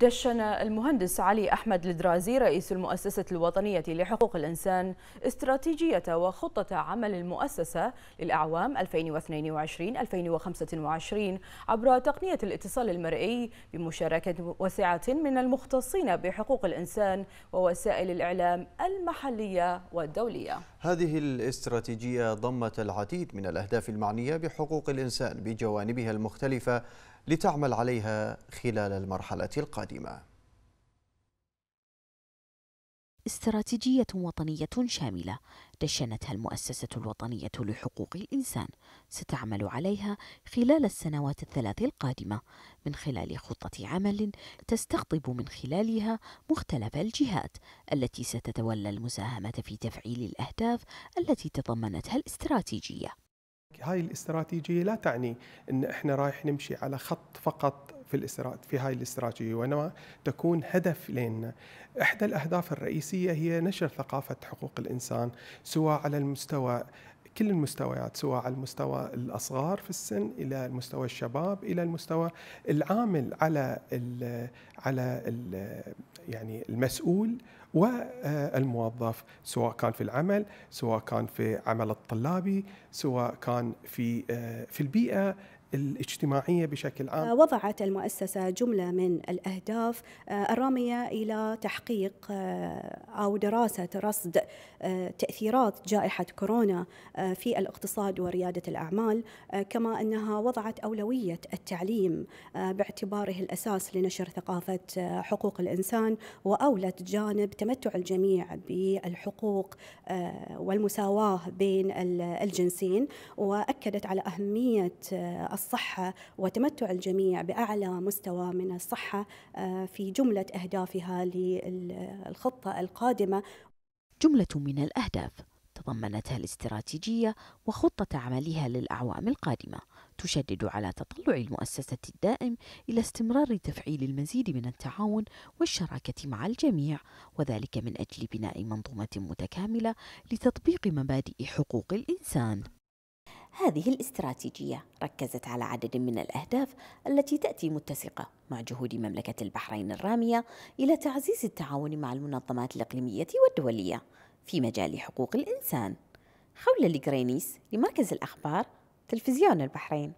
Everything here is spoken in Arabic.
دشن المهندس علي أحمد الدرازي رئيس المؤسسة الوطنية لحقوق الإنسان استراتيجية وخطة عمل المؤسسة للأعوام 2022-2025 عبر تقنية الاتصال المرئي بمشاركة واسعة من المختصين بحقوق الإنسان ووسائل الإعلام المحلية والدولية هذه الاستراتيجية ضمت العديد من الأهداف المعنية بحقوق الإنسان بجوانبها المختلفة لتعمل عليها خلال المرحلة القادمة استراتيجية وطنية شاملة دشنتها المؤسسة الوطنية لحقوق الإنسان ستعمل عليها خلال السنوات الثلاث القادمة من خلال خطة عمل تستقطب من خلالها مختلف الجهات التي ستتولى المساهمة في تفعيل الأهداف التي تضمنتها الاستراتيجية هاي الاستراتيجيه لا تعني ان احنا رايح نمشي على خط فقط في في هاي الاستراتيجيه وانما تكون هدف لنا. احدى الاهداف الرئيسيه هي نشر ثقافه حقوق الانسان سواء على المستوى كل المستويات سواء على المستوى الأصغار في السن إلى المستوى الشباب إلى المستوى العامل على الـ على الـ يعني المسؤول والموظف سواء كان في العمل سواء كان في عمل الطلابي سواء كان في آه، في البيئه الاجتماعيه بشكل عام آه، وضعت المؤسسه جمله من الاهداف آه، الراميه الى تحقيق او دراسه رصد تاثيرات جائحه كورونا في الاقتصاد ورياده الاعمال كما انها وضعت اولويه التعليم باعتباره الاساس لنشر ثقافه حقوق الانسان واولت جانب تمتع الجميع بالحقوق آه، والمساواة بين الجنسين وأكدت على أهمية آه، الصحة وتمتع الجميع بأعلى مستوى من الصحة آه، في جملة أهدافها للخطة القادمة جملة من الأهداف تضمنتها الاستراتيجية وخطة عملها للأعوام القادمة تشدد على تطلع المؤسسة الدائم إلى استمرار تفعيل المزيد من التعاون والشراكة مع الجميع وذلك من أجل بناء منظومة متكاملة لتطبيق مبادئ حقوق الإنسان هذه الاستراتيجية ركزت على عدد من الأهداف التي تأتي متسقة مع جهود مملكة البحرين الرامية إلى تعزيز التعاون مع المنظمات الإقليمية والدولية في مجال حقوق الإنسان خولة لجرينيس لمركز الأخبار تلفزيون البحرين